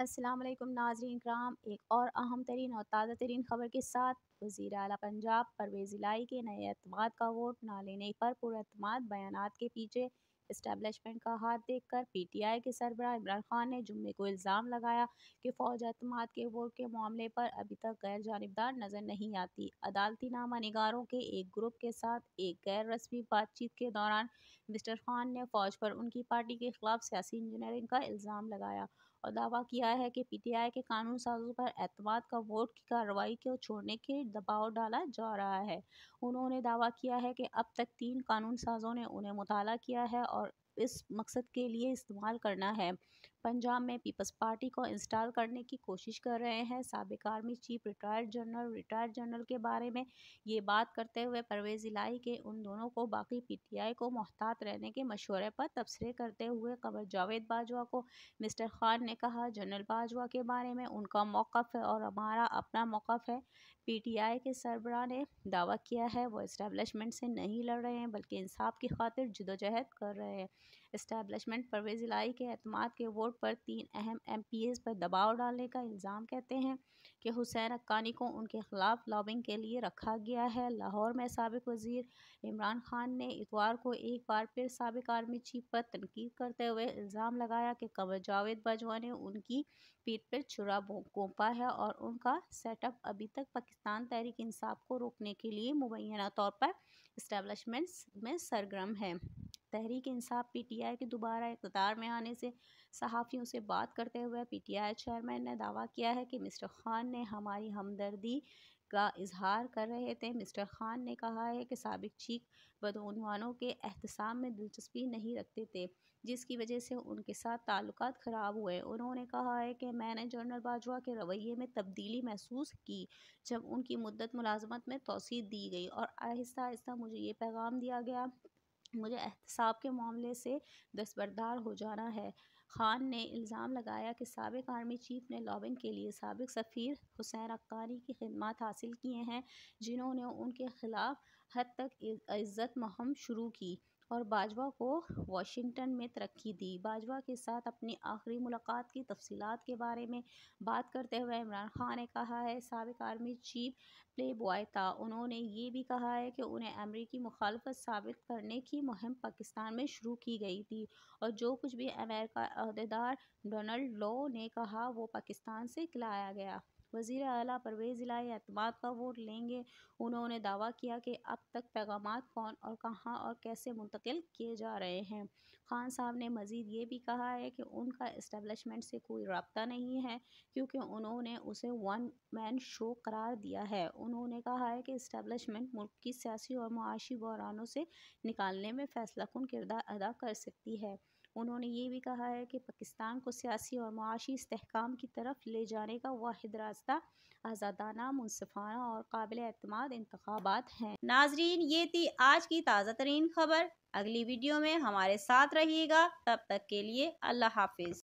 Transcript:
असलम नाजरीन कराम एक और अहम तरीन और ताज़ा तरीन खबर के साथ वजीर अला पंजाब परवेज़ इलाई के नए अतमाद का वोट ना लेने पर पुरमाद बयान के पीछे इस्टेबलिशमेंट का हाथ देख कर पी टी आई के सरबराह इमरान खान ने जुम्मे को इल्ज़ाम लगाया कि फौज अतमाद के वोट के मामले पर अभी तक गैर जानबदार नज़र नहीं आती अदालती नामा निगारों के एक ग्रुप के साथ एक गैर रस्मी बातचीत के दौरान मिस्टर खान ने फौज पर उनकी पार्टी के खिलाफ सियासी इंजीनियरिंग का इल्ज़ाम लगाया और दावा किया है कि पीटीआई के कानून साजों पर एतमाद का वोट की कार्रवाई को छोड़ने के दबाव डाला जा रहा है उन्होंने दावा किया है कि अब तक तीन कानून साजों ने उन्हें मुताला किया है और इस मकसद के लिए इस्तेमाल करना है पंजाब में पीपल्स पार्टी को इंस्टॉल करने की कोशिश कर रहे हैं सबक army chief retired general retired general के बारे में ये बात करते हुए परवेज़ इलाही के उन दोनों को बाकी पीटीआई को मोहतात रहने के मशवरे पर तबसरे करते हुए कबर जावेद बाजवा को मिस्टर खान ने कहा जनरल बाजवा के बारे में उनका मौक़ है और हमारा अपना मौक़ है आई के सरबरा ने दावा किया है वो इस्टेबलिशमेंट से नहीं लड़ रहे हैं बल्कि इंसाफ की खातिर जदोजहद कर रहे हैं इस्टेबलिशमेंट परवेज़ इलाई के अहतमाद के वोट पर तीन अहम एम पी एज़ पर दबाव डालने का इल्ज़ाम कहते हैं कि हुसैन अक्कानी को उनके खिलाफ लॉबिंग के लिए रखा गया है लाहौर में सबक वजीर इमरान खान ने इतवार को एक बार फिर सबक आर्मी चीफ पर तनकीद करते हुए इल्ज़ाम लगाया कि कंवर जावेद बाजवा ने उनकी पीठ पर छुरा गोंपा है और उनका सेटअप अभी तक पाकिस्तान तहरीक इंसाफ को रोकने के लिए मुबैना तौर पर इस्टेबलिशमेंट्स में सरगर्म है तहरीक इंसाफ पीटीआई के दोबारा इकतदार में आने से सहाफ़ियों से बात करते हुए पीटीआई चेयरमैन ने दावा किया है कि मिस्टर खान ने हमारी हमदर्दी का इजहार कर रहे थे मिस्टर खान ने कहा है कि सबक चीख बदनवानों के अहतसाम में दिलचस्पी नहीं रखते थे जिसकी वजह से उनके साथ ताल्लुक ख़राब हुए उन्होंने कहा है कि मैंने जनरल बाजवा के रवैये में तब्दीली महसूस की जब उनकी मदत मुलाजमत में तोसी दी गई और आहिस्ता आहिस्ता मुझे ये पैगाम दिया गया मुझे एहतसाब के मामले से दस्तबरदार हो जाना है खान ने इल्ज़ाम लगाया कि सबक आर्मी चीफ ने लॉबिंग के लिए सबक सफ़ीर हुसैन अक्कानी की खदमात हासिल किए हैं जिन्होंने उनके ख़िलाफ़ हद तक इज़्ज़त महम शुरू की और बाजवा को वाशिंगटन में तरक्की दी बाजवा के साथ अपनी आखिरी मुलाकात की तफसीत के बारे में बात करते हुए इमरान खान ने कहा है सबक आर्मी चीफ प्ले बॉय था उन्होंने ये भी कहा है कि उन्हें अमरीकी मुखालफत साबित करने की मुहिम पाकिस्तान में शुरू की गई थी और जो कुछ भी अमेरिका अहदेदार डोनल्ड लो ने कहा वो पाकिस्तान से खिलाया गया वज़ीर अला परवेज़ इलाही अहतमाद का वोट लेंगे उन्होंने दावा किया कि अब तक पैगाम कौन और कहाँ और कैसे मुंतकिल किए जा रहे हैं खान साहब ने मज़ीद ये भी कहा है कि उनका इस्टबलिशमेंट से कोई रबता नहीं है क्योंकि उन्होंने उसे वन मैन शो करार दिया है उन्होंने कहा है कि इस्टबलिशमेंट मुल्क की सियासी और माशी बहरानों से निकालने में फ़ैसला कन किरदार अदा कर सकती है उन्होंने ये भी कहा है कि पाकिस्तान को सियासी और माशी इसकाम की तरफ ले जाने का वाद रास्ता आज़ादाना मुनफाना और काबिल अतमाद इंतबात हैं नाजरीन ये थी आज की ताज़ा तरीन खबर अगली वीडियो में हमारे साथ रहिएगा तब तक के लिए अल्लाह हाफिज़